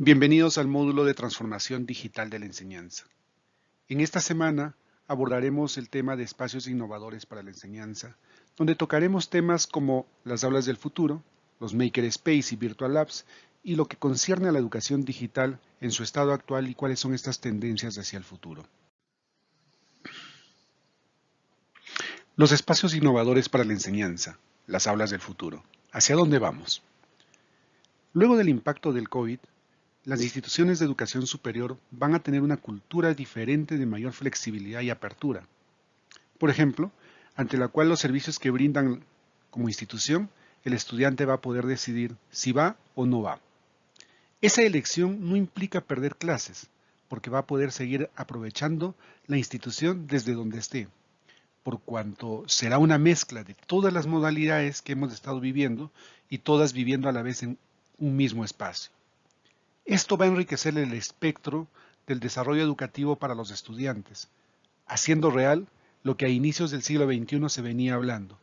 Bienvenidos al módulo de transformación digital de la enseñanza. En esta semana abordaremos el tema de espacios innovadores para la enseñanza, donde tocaremos temas como las aulas del futuro, los space y Virtual Labs, y lo que concierne a la educación digital en su estado actual y cuáles son estas tendencias hacia el futuro. Los espacios innovadores para la enseñanza, las aulas del futuro. ¿Hacia dónde vamos? Luego del impacto del COVID, las instituciones de educación superior van a tener una cultura diferente de mayor flexibilidad y apertura. Por ejemplo, ante la cual los servicios que brindan como institución, el estudiante va a poder decidir si va o no va. Esa elección no implica perder clases, porque va a poder seguir aprovechando la institución desde donde esté, por cuanto será una mezcla de todas las modalidades que hemos estado viviendo y todas viviendo a la vez en un mismo espacio. Esto va a enriquecer el espectro del desarrollo educativo para los estudiantes, haciendo real lo que a inicios del siglo XXI se venía hablando,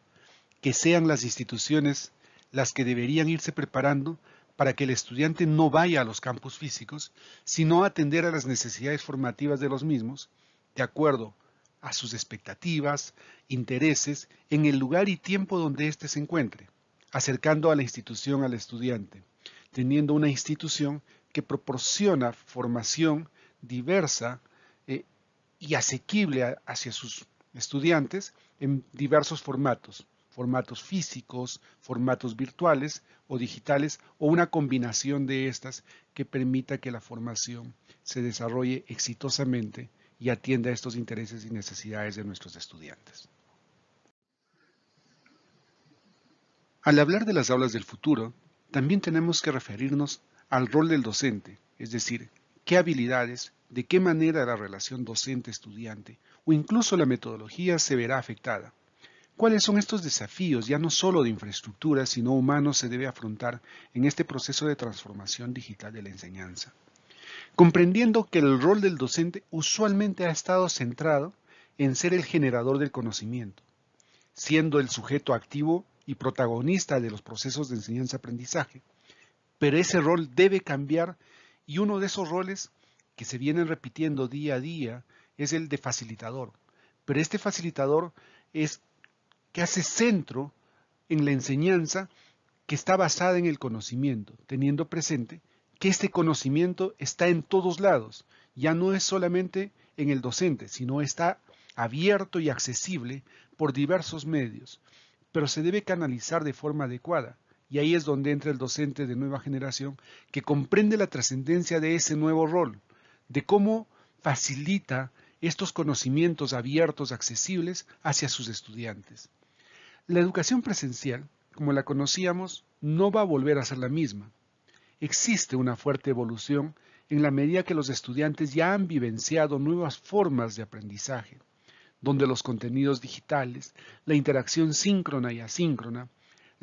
que sean las instituciones las que deberían irse preparando para que el estudiante no vaya a los campos físicos, sino atender a las necesidades formativas de los mismos, de acuerdo a sus expectativas, intereses, en el lugar y tiempo donde éste se encuentre, acercando a la institución al estudiante, teniendo una institución que proporciona formación diversa eh, y asequible hacia sus estudiantes en diversos formatos, formatos físicos, formatos virtuales o digitales o una combinación de estas que permita que la formación se desarrolle exitosamente y atienda estos intereses y necesidades de nuestros estudiantes. Al hablar de las aulas del futuro, también tenemos que referirnos al rol del docente, es decir, qué habilidades, de qué manera la relación docente-estudiante o incluso la metodología se verá afectada. ¿Cuáles son estos desafíos, ya no solo de infraestructura, sino humanos, se debe afrontar en este proceso de transformación digital de la enseñanza? Comprendiendo que el rol del docente usualmente ha estado centrado en ser el generador del conocimiento, siendo el sujeto activo y protagonista de los procesos de enseñanza-aprendizaje, pero ese rol debe cambiar y uno de esos roles que se vienen repitiendo día a día es el de facilitador. Pero este facilitador es que hace centro en la enseñanza que está basada en el conocimiento, teniendo presente que este conocimiento está en todos lados, ya no es solamente en el docente, sino está abierto y accesible por diversos medios, pero se debe canalizar de forma adecuada y ahí es donde entra el docente de nueva generación que comprende la trascendencia de ese nuevo rol, de cómo facilita estos conocimientos abiertos, accesibles hacia sus estudiantes. La educación presencial, como la conocíamos, no va a volver a ser la misma. Existe una fuerte evolución en la medida que los estudiantes ya han vivenciado nuevas formas de aprendizaje, donde los contenidos digitales, la interacción síncrona y asíncrona,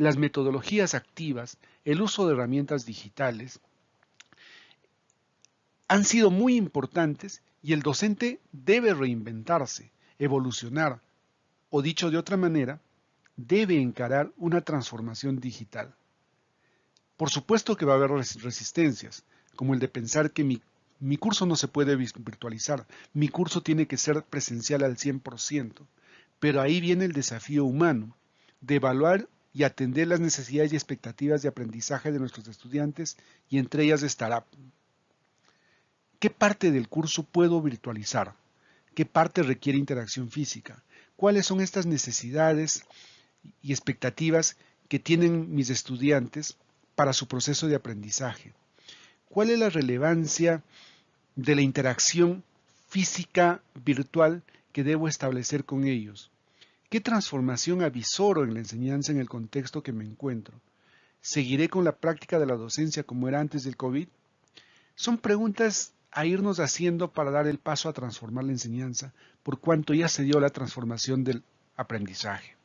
las metodologías activas, el uso de herramientas digitales, han sido muy importantes y el docente debe reinventarse, evolucionar, o dicho de otra manera, debe encarar una transformación digital. Por supuesto que va a haber resistencias, como el de pensar que mi, curso no se puede virtualizar, mi curso tiene que ser presencial al 100%, pero ahí viene el desafío humano, de evaluar y atender las necesidades y expectativas de aprendizaje de nuestros estudiantes y entre ellas estará ¿Qué parte del curso puedo virtualizar? ¿Qué parte requiere interacción física? ¿Cuáles son estas necesidades y expectativas que tienen mis estudiantes para su proceso de aprendizaje? ¿Cuál es la relevancia de la interacción física virtual que debo establecer con ellos? ¿Qué transformación avisoro en la enseñanza en el contexto que me encuentro? ¿Seguiré con la práctica de la docencia como era antes del COVID? Son preguntas a irnos haciendo para dar el paso a transformar la enseñanza, por cuanto ya se dio la transformación del aprendizaje.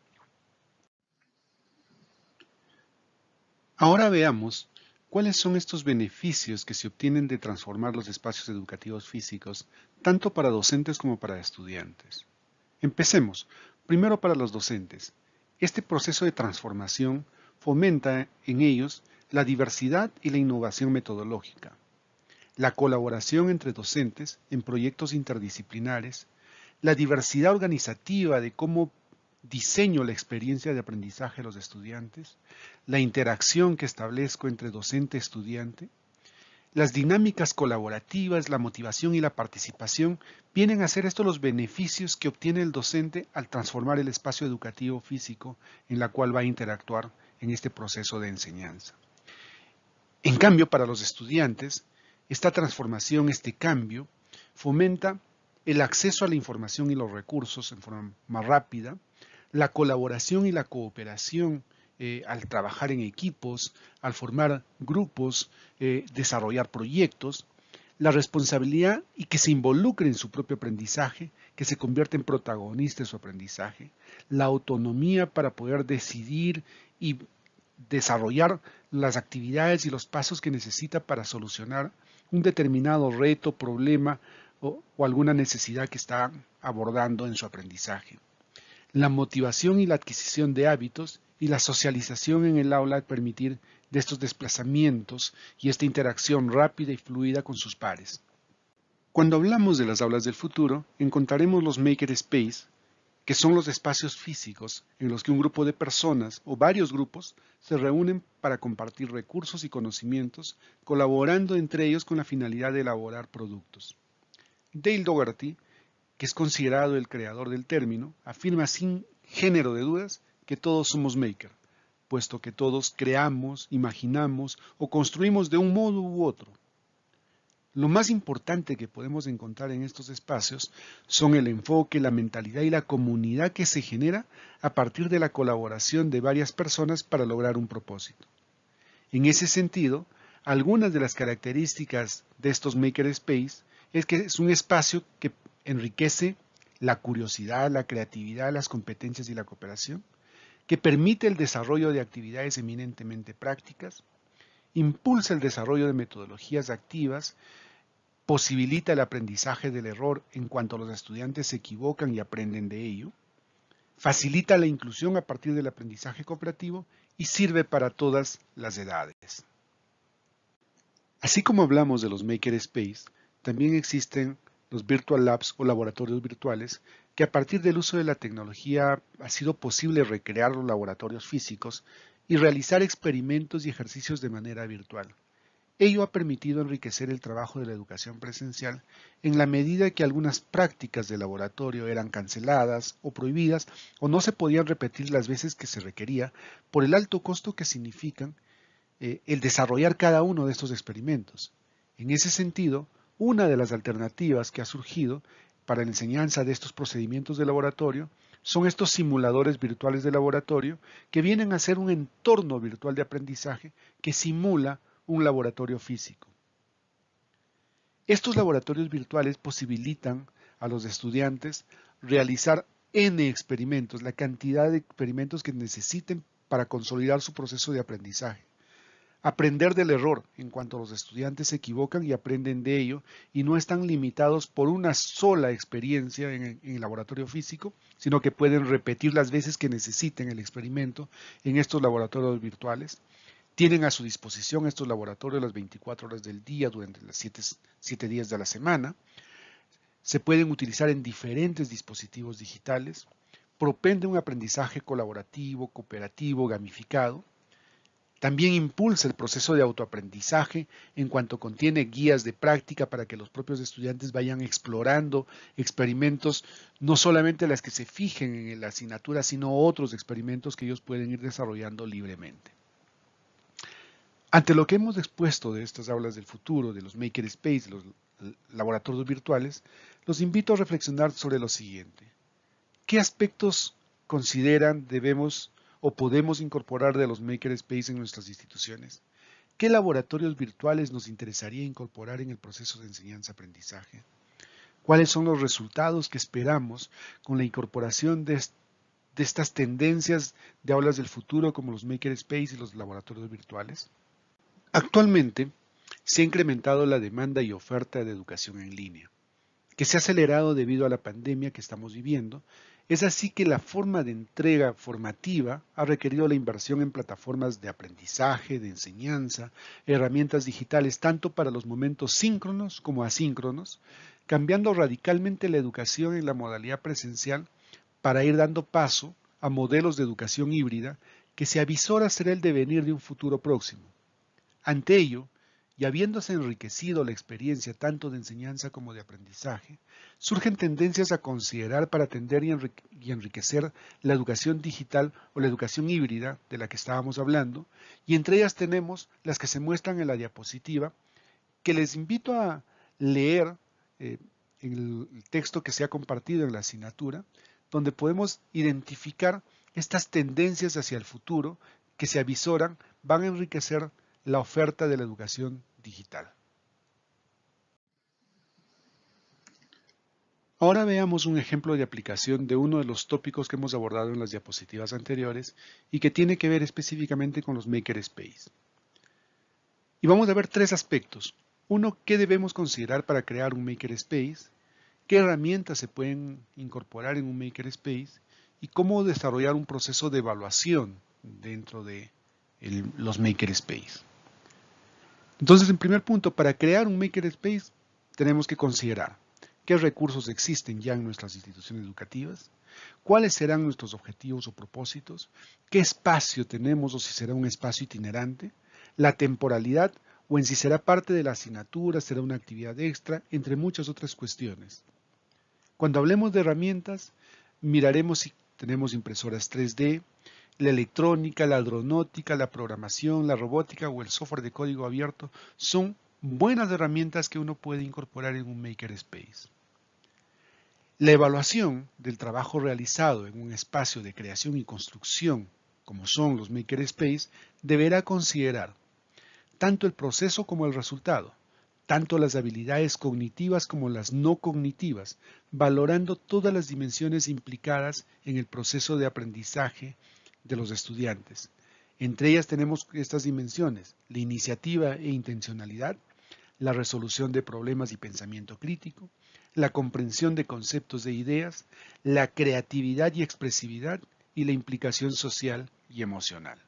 Ahora veamos cuáles son estos beneficios que se obtienen de transformar los espacios educativos físicos, tanto para docentes como para estudiantes. Empecemos Primero para los docentes. Este proceso de transformación fomenta en ellos la diversidad y la innovación metodológica, la colaboración entre docentes en proyectos interdisciplinares, la diversidad organizativa de cómo diseño la experiencia de aprendizaje de los estudiantes, la interacción que establezco entre docente-estudiante, las dinámicas colaborativas, la motivación y la participación vienen a ser estos los beneficios que obtiene el docente al transformar el espacio educativo físico en la cual va a interactuar en este proceso de enseñanza. En cambio, para los estudiantes, esta transformación, este cambio, fomenta el acceso a la información y los recursos en forma más rápida, la colaboración y la cooperación eh, al trabajar en equipos, al formar grupos, eh, desarrollar proyectos, la responsabilidad y que se involucre en su propio aprendizaje, que se convierta en protagonista de su aprendizaje, la autonomía para poder decidir y desarrollar las actividades y los pasos que necesita para solucionar un determinado reto, problema o, alguna necesidad que está abordando en su aprendizaje. La motivación y la adquisición de hábitos y la socialización en el aula al permitir de estos desplazamientos y esta interacción rápida y fluida con sus pares. Cuando hablamos de las aulas del futuro, encontraremos los maker space, que son los espacios físicos en los que un grupo de personas o varios grupos se reúnen para compartir recursos y conocimientos, colaborando entre ellos con la finalidad de elaborar productos. Dale Dougherty, que es considerado el creador del término, afirma sin género de dudas que todos somos maker, puesto que todos creamos, imaginamos o construimos de un modo u otro. Lo más importante que podemos encontrar en estos espacios son el enfoque, la mentalidad y la comunidad que se genera a partir de la colaboración de varias personas para lograr un propósito. En ese sentido, algunas de las características de estos maker space es que es un espacio que enriquece la curiosidad, la creatividad, las competencias y la cooperación, que permite el desarrollo de actividades eminentemente prácticas, impulsa el desarrollo de metodologías activas, posibilita el aprendizaje del error en cuanto los estudiantes se equivocan y aprenden de ello, facilita la inclusión a partir del aprendizaje cooperativo y sirve para todas las edades. Así como hablamos de los Maker Space, también existen los Virtual Labs o laboratorios virtuales que a partir del uso de la tecnología ha sido posible recrear los laboratorios físicos y realizar experimentos y ejercicios de manera virtual. Ello ha permitido enriquecer el trabajo de la educación presencial en la medida que algunas prácticas de laboratorio eran canceladas o prohibidas o no se podían repetir las veces que se requería por el alto costo que significan eh, el desarrollar cada uno de estos experimentos. En ese sentido, una de las alternativas que ha surgido para la enseñanza de estos procedimientos de laboratorio son estos simuladores virtuales de laboratorio que vienen a ser un entorno virtual de aprendizaje que simula un laboratorio físico. Estos laboratorios virtuales posibilitan a los estudiantes realizar n experimentos, la cantidad de experimentos que necesiten para consolidar su proceso de aprendizaje aprender del error en cuanto los estudiantes se equivocan y aprenden de ello y no están limitados por una sola experiencia en el, laboratorio físico, sino que pueden repetir las veces que necesiten el experimento en estos laboratorios virtuales. Tienen a su disposición estos laboratorios las 24 horas del día durante los 7 días de la semana. Se pueden utilizar en diferentes dispositivos digitales. Propende un aprendizaje colaborativo, cooperativo, gamificado también impulsa el proceso de autoaprendizaje en cuanto contiene guías de práctica para que los propios estudiantes vayan explorando experimentos, no solamente las que se fijen en la asignatura, sino otros experimentos que ellos pueden ir desarrollando libremente. Ante lo que hemos expuesto de estas aulas del futuro, de los maker space, los laboratorios virtuales, los invito a reflexionar sobre lo siguiente. ¿Qué aspectos consideran debemos o podemos incorporar de los makerspace en nuestras instituciones? ¿Qué laboratorios virtuales nos interesaría incorporar en el proceso de enseñanza-aprendizaje? ¿Cuáles son los resultados que esperamos con la incorporación de, estas tendencias de aulas del futuro como los makerspace y los laboratorios virtuales? Actualmente, se ha incrementado la demanda y oferta de educación en línea, que se ha acelerado debido a la pandemia que estamos viviendo es así que la forma de entrega formativa ha requerido la inversión en plataformas de aprendizaje, de enseñanza, herramientas digitales tanto para los momentos síncronos como asíncronos, cambiando radicalmente la educación en la modalidad presencial para ir dando paso a modelos de educación híbrida que se avisora será el devenir de un futuro próximo. Ante ello, y habiéndose enriquecido la experiencia tanto de enseñanza como de aprendizaje, surgen tendencias a considerar para atender y enriquecer la educación digital o la educación híbrida de la que estábamos hablando, y entre ellas tenemos las que se muestran en la diapositiva, que les invito a leer eh, el texto que se ha compartido en la asignatura, donde podemos identificar estas tendencias hacia el futuro que se avisoran van a enriquecer la oferta de la educación digital. Ahora veamos un ejemplo de aplicación de uno de los tópicos que hemos abordado en las diapositivas anteriores y que tiene que ver específicamente con los Makerspace. Y vamos a ver tres aspectos. Uno, qué debemos considerar para crear un Makerspace, qué herramientas se pueden incorporar en un Makerspace y cómo desarrollar un proceso de evaluación dentro de el, los Makerspace. Entonces, en primer punto, para crear un Maker Space, tenemos que considerar qué recursos existen ya en nuestras instituciones educativas, cuáles serán nuestros objetivos o propósitos, qué espacio tenemos o si será un espacio itinerante, la temporalidad o en si será parte de la asignatura, será una actividad extra, entre muchas otras cuestiones. Cuando hablemos de herramientas, miraremos si tenemos impresoras 3D, la electrónica, la aeronáutica, la programación, la robótica o el software de código abierto son buenas herramientas que uno puede incorporar en un space. La evaluación del trabajo realizado en un espacio de creación y construcción, como son los makerspace, deberá considerar tanto el proceso como el resultado, tanto las habilidades cognitivas como las no cognitivas, valorando todas las dimensiones implicadas en el proceso de aprendizaje de los estudiantes. Entre ellas tenemos estas dimensiones, la iniciativa e intencionalidad, la resolución de problemas y pensamiento crítico, la comprensión de conceptos e ideas, la creatividad y expresividad y la implicación social y emocional.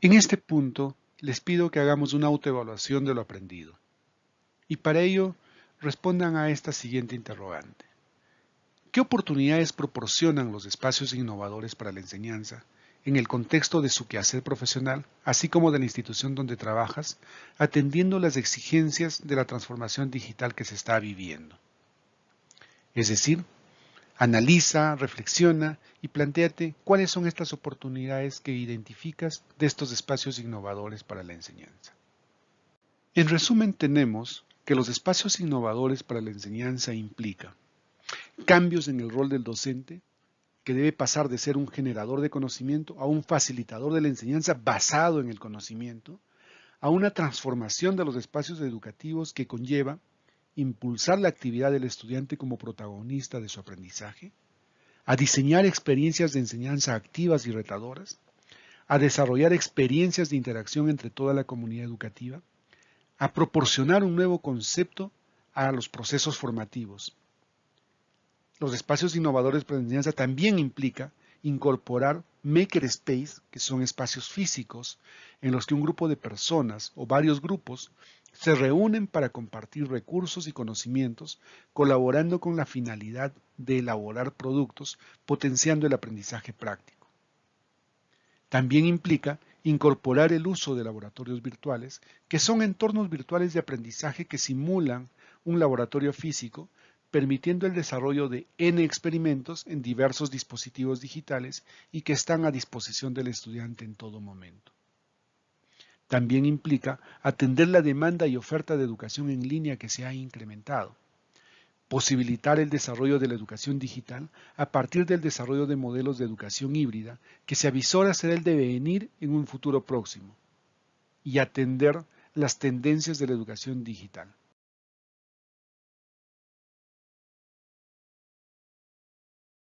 En este punto, les pido que hagamos una autoevaluación de lo aprendido. Y para ello, respondan a esta siguiente interrogante. ¿Qué oportunidades proporcionan los espacios innovadores para la enseñanza en el contexto de su quehacer profesional, así como de la institución donde trabajas, atendiendo las exigencias de la transformación digital que se está viviendo? Es decir, analiza, reflexiona y planteate cuáles son estas oportunidades que identificas de estos espacios innovadores para la enseñanza. En resumen, tenemos que los espacios innovadores para la enseñanza implican cambios en el rol del docente, que debe pasar de ser un generador de conocimiento a un facilitador de la enseñanza basado en el conocimiento, a una transformación de los espacios educativos que conlleva impulsar la actividad del estudiante como protagonista de su aprendizaje, a diseñar experiencias de enseñanza activas y retadoras, a desarrollar experiencias de interacción entre toda la comunidad educativa, a proporcionar un nuevo concepto a los procesos formativos, los espacios innovadores para la enseñanza también implica incorporar maker space, que son espacios físicos en los que un grupo de personas o varios grupos se reúnen para compartir recursos y conocimientos, colaborando con la finalidad de elaborar productos, potenciando el aprendizaje práctico. También implica incorporar el uso de laboratorios virtuales, que son entornos virtuales de aprendizaje que simulan un laboratorio físico permitiendo el desarrollo de N experimentos en diversos dispositivos digitales y que están a disposición del estudiante en todo momento. También implica atender la demanda y oferta de educación en línea que se ha incrementado, posibilitar el desarrollo de la educación digital a partir del desarrollo de modelos de educación híbrida que se avisora ser el devenir en un futuro próximo, y atender las tendencias de la educación digital.